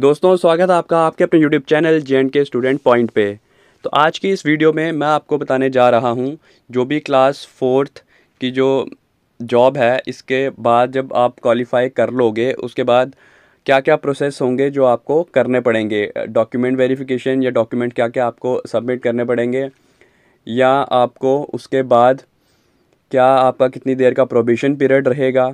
दोस्तों स्वागत है आपका आपके अपने यूट्यूब चैनल जे के स्टूडेंट पॉइंट पे तो आज की इस वीडियो में मैं आपको बताने जा रहा हूँ जो भी क्लास फोर्थ की जो जॉब है इसके बाद जब आप क्वालिफाई कर लोगे उसके बाद क्या क्या प्रोसेस होंगे जो आपको करने पड़ेंगे डॉक्यूमेंट वेरिफिकेशन या डॉक्यूमेंट क्या क्या आपको सबमिट करने पड़ेंगे या आपको उसके बाद क्या आपका कितनी देर का प्रोबेशन पीरियड रहेगा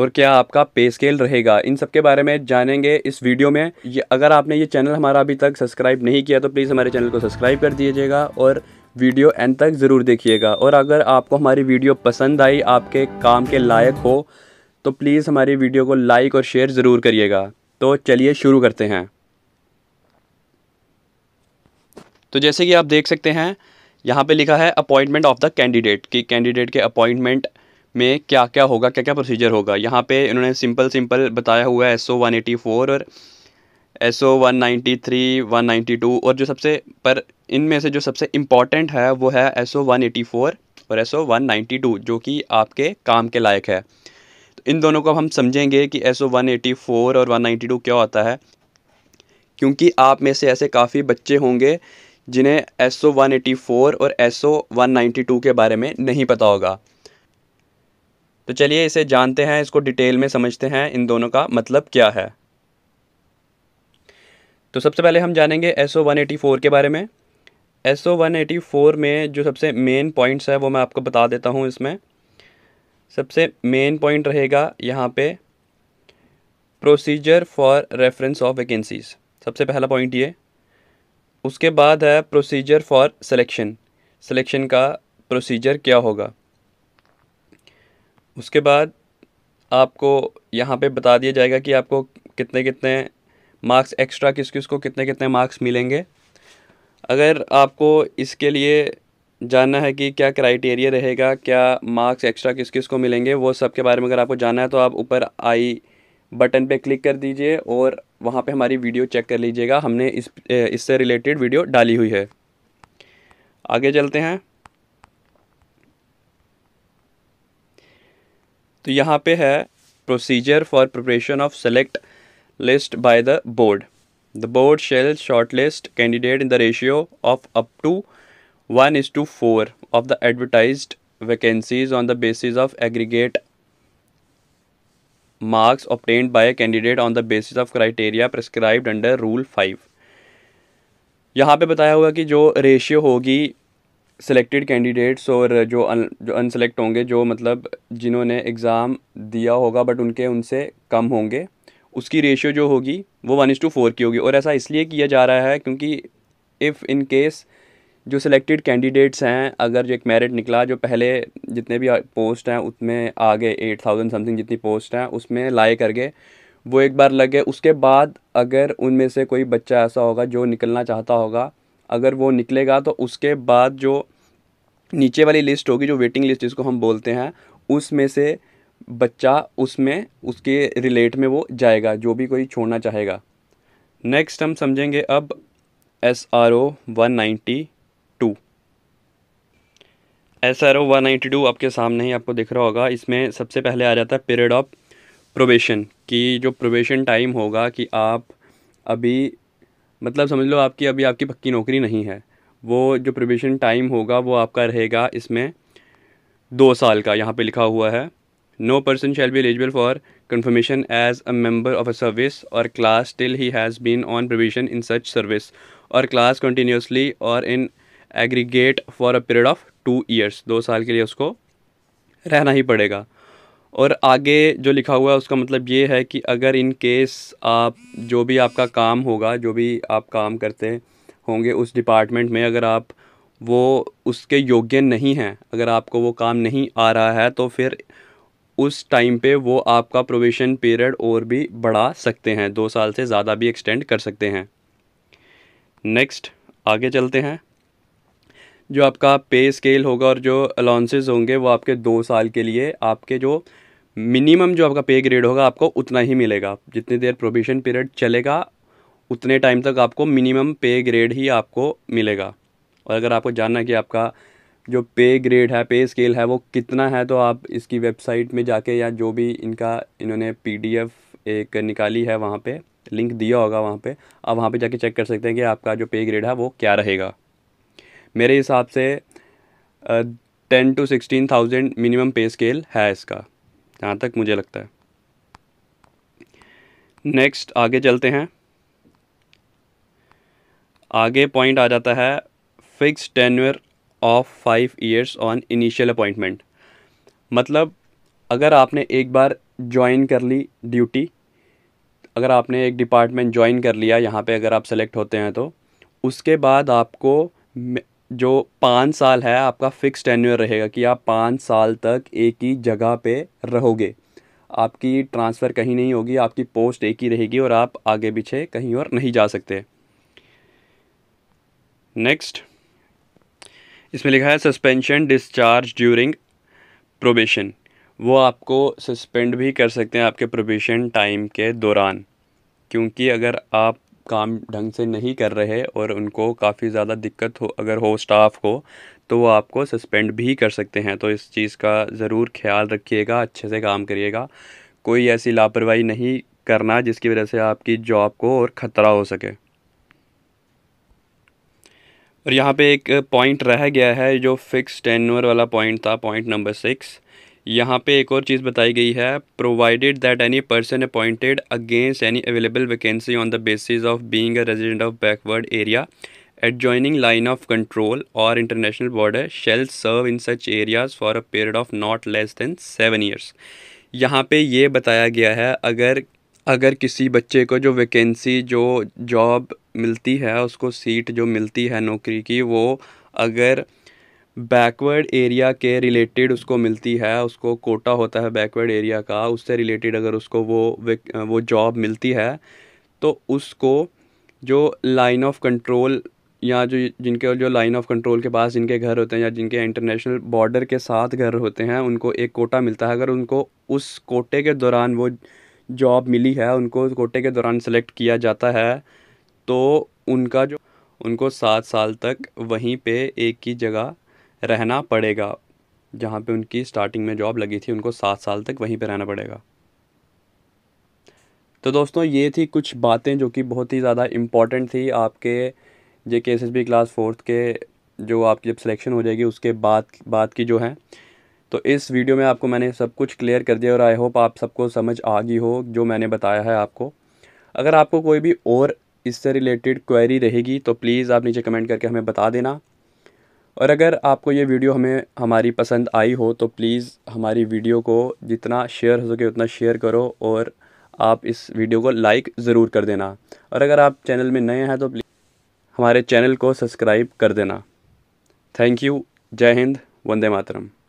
और क्या आपका पे स्केल रहेगा इन सब के बारे में जानेंगे इस वीडियो में ये अगर आपने ये चैनल हमारा अभी तक सब्सक्राइब नहीं किया तो प्लीज़ हमारे चैनल को सब्सक्राइब कर दीजिएगा और वीडियो एंड तक ज़रूर देखिएगा और अगर आपको हमारी वीडियो पसंद आई आपके काम के लायक हो तो प्लीज़ हमारी वीडियो को लाइक और शेयर ज़रूर करिएगा तो चलिए शुरू करते हैं तो जैसे कि आप देख सकते हैं यहाँ पे लिखा है अपॉइंटमेंट ऑफ द कैंडिडेट कि कैंडिडेट के अपॉइंटमेंट में क्या क्या होगा क्या क्या प्रोसीजर होगा यहाँ पे इन्होंने सिंपल सिंपल बताया हुआ है S O one eighty four और S O one ninety three one ninety two और जो सबसे पर इनमें से जो सबसे इम्पॉर्टेंट है वो है S O one eighty four और S O one ninety two जो कि आपके काम के लायक है तो इन दोनों को हम समझेंगे कि S O one eighty four और वन नाइन्टी टू क्या होता है क्योंकि आप में से ऐसे काफ़ी बच्चे होंगे जिन्हें S O one eighty four और S O one ninety two के बारे में नहीं पता होगा तो चलिए इसे जानते हैं इसको डिटेल में समझते हैं इन दोनों का मतलब क्या है तो सबसे पहले हम जानेंगे S O one eighty four के बारे में S O one eighty four में जो सबसे मेन पॉइंट्स है वो मैं आपको बता देता हूँ इसमें सबसे मेन पॉइंट रहेगा यहाँ पे procedure for reference of vacancies सबसे पहला पॉइंट ये उसके बाद है प्रोसीजर फॉर सिलेक्शन सिलेक्शन का प्रोसीजर क्या होगा उसके बाद आपको यहाँ पे बता दिया जाएगा कि आपको कितने कितने मार्क्स एक्स्ट्रा किस किस को कितने कितने मार्क्स मिलेंगे अगर आपको इसके लिए जानना है कि क्या क्राइटेरिया रहेगा क्या मार्क्स एक्स्ट्रा किस किस को मिलेंगे वो सब के बारे में अगर आपको जानना है तो आप ऊपर आई बटन पे क्लिक कर दीजिए और वहाँ पे हमारी वीडियो चेक कर लीजिएगा हमने इस इससे रिलेटेड वीडियो डाली हुई है आगे चलते हैं तो यहाँ पे है procedure for preparation of select list by the board the board shall short list candidate in the ratio of up to one is to four of the advertise vacancies on the basis of aggregate marks obtained by candidate on the basis of criteria criteria under rule five यहाँ पे बताया हुआ कि जो ratio होगी selected candidates और जो अन जो अनसेलेक्ट होंगे जो मतलब जिन्होंने एग्ज़ाम दिया होगा बट उनके उनसे कम होंगे उसकी रेशियो जो होगी वो वन इज़ टू फोर की होगी और ऐसा इसलिए किया जा रहा है क्योंकि इफ़ इन केस जो सिलेक्टेड कैंडिडेट्स हैं अगर जो एक मेरिट निकला जो पहले जितने भी पोस्ट हैं उसमें आगे एट थाउजेंड समथिंग जितनी पोस्ट हैं उसमें लाए कर गए वो एक बार लगे उसके बाद अगर उनमें से कोई बच्चा ऐसा होगा जो निकलना चाहता होगा अगर वो निकलेगा तो उसके बाद जो नीचे वाली लिस्ट होगी जो वेटिंग लिस्ट जिसको हम बोलते हैं उसमें से बच्चा उसमें उसके रिलेट में वो जाएगा जो भी कोई छोड़ना चाहेगा नेक्स्ट हम समझेंगे अब S R O one ninety two S R O one ninety two आपके सामने ही आपको दिख रहा होगा इसमें सबसे पहले आ जाता है पीरियड ऑफ प्रोबेशन कि जो प्रोबेशन टाइम होगा कि आप अभी मतलब समझ लो आपकी अभी आपकी पक्की नौकरी नहीं है वो जो प्रोबेशन टाइम होगा वो आपका रहेगा इसमें दो साल का यहाँ पे लिखा हुआ है no person shall be eligible for confirmation as a member of a service or class till he has been on probation in such service or class continuously और in aggregate for a period of two years दो साल के लिए उसको रहना ही पड़ेगा और आगे जो लिखा हुआ है उसका मतलब ये है कि अगर इन केस आप जो भी आपका काम होगा जो भी आप काम करते होंगे उस डिपार्टमेंट में अगर आप वो उसके योग्य नहीं हैं अगर आपको वो काम नहीं आ रहा है तो फिर उस टाइम पे वो आपका प्रोवेशन पीरियड और भी बढ़ा सकते हैं दो साल से ज़्यादा भी एक्सटेंड कर सकते हैं नेक्स्ट आगे चलते हैं जो आपका पे स्केल होगा और जो अलाउंसेज होंगे वो आपके दो साल के लिए आपके जो मिनिमम जो आपका पे ग्रेड होगा आपको उतना ही मिलेगा जितनी देर प्रोबेशन पीरियड चलेगा उतने टाइम तक आपको मिनिमम पे ग्रेड ही आपको मिलेगा और अगर आपको जानना है कि आपका जो पे ग्रेड है पे स्केल है वो कितना है तो आप इसकी वेबसाइट में जाके या जो भी इनका इन्होंने पी एक निकाली है वहाँ पर लिंक दिया होगा वहाँ पर आप वहाँ पर जाके चेक कर सकते हैं कि आपका जो पे ग्रेड है वो क्या रहेगा मेरे हिसाब से ten two sixteen thousand minimum pay scale है इसका जहाँ तक मुझे लगता है नेक्स्ट आगे चलते हैं आगे पॉइंट आ जाता है fix tenure of five years on initial appointment मतलब अगर आपने एक बार ज्वाइन कर ली ड्यूटी अगर आपने एक डिपार्टमेंट ज्वाइन कर लिया यहाँ पे अगर आप सेलेक्ट होते हैं तो उसके बाद आपको जो पाँच साल है आपका फिक्स टेन्यूअर रहेगा कि आप पाँच साल तक एक ही जगह पे रहोगे आपकी ट्रांसफ़र कहीं नहीं होगी आपकी पोस्ट एक ही रहेगी और आप आगे पीछे कहीं और नहीं जा सकते नेक्स्ट इसमें लिखा है सस्पेंशन डिस्चार्ज ड्यूरिंग प्रोबेशन वो आपको सस्पेंड भी कर सकते हैं आपके प्रोबेशन टाइम के दौरान क्योंकि अगर आप काम ढंग से नहीं कर रहे और उनको काफ़ी ज़्यादा दिक्कत हो अगर हो स्टाफ को तो वो आपको सस्पेंड भी कर सकते हैं तो इस चीज़ का ज़रूर ख्याल रखिएगा अच्छे से काम करिएगा कोई ऐसी लापरवाही नहीं करना जिसकी वजह से आपकी जॉब को और ख़तरा हो सके और यहाँ पे एक पॉइंट रह गया है जो फिक्स टेनवर वाला पॉइंट था पॉइंट नंबर सिक्स यहाँ पे एक और चीज़ बताई गई है provided that any person appointed against any available vacancy on the basis of being a resident of backward area at joining line of control or international border shall serve in such areas for a period of not less than seven years यहाँ पे ये बताया गया है अगर अगर किसी बच्चे को जो वैकेंसी जो जॉब मिलती है उसको सीट जो मिलती है नौकरी की वो अगर बैकवर्ड एरिया के रिलेटेड उसको मिलती है उसको कोटा होता है बैकवर्ड एरिया का उससे रिलेटेड अगर उसको वो वो जॉब मिलती है तो उसको जो लाइन ऑफ कंट्रोल या जो जिनके जो लाइन ऑफ कंट्रोल के पास जिनके घर होते हैं या जिनके इंटरनेशनल बॉर्डर के साथ घर होते हैं उनको एक कोटा मिलता है अगर उनको उस कोटे के दौरान वो जॉब मिली है उनको कोटे के दौरान सेलेक्ट किया जाता है तो उनका जो उनको सात साल तक वहीं पे एक ही जगह रहना पड़ेगा जहाँ पे उनकी स्टार्टिंग में जॉब लगी थी उनको सात साल तक वहीं पे रहना पड़ेगा तो दोस्तों ये थी कुछ बातें जो कि बहुत ही ज़्यादा इम्पॉर्टेंट थी आपके J K S S B class fourth के जो आपकी जब सिलेक्शन हो जाएगी उसके बाद बात की जो है तो इस वीडियो में आपको मैंने सब कुछ क्लियर कर दिया और आई होप आप सबको समझ आ गई हो जो मैंने बताया है आपको अगर आपको कोई भी और इससे रिलेटेड क्वेरी रहेगी तो प्लीज़ आप नीचे कमेंट करके हमें बता देना और अगर आपको ये वीडियो हमें हमारी पसंद आई हो तो प्लीज़ हमारी वीडियो को जितना शेयर हो सके उतना शेयर करो और आप इस वीडियो को लाइक ज़रूर कर देना और अगर आप चैनल में नए हैं तो प्लीज़ हमारे चैनल को सब्सक्राइब कर देना थैंक यू जय हिंद वंदे मातरम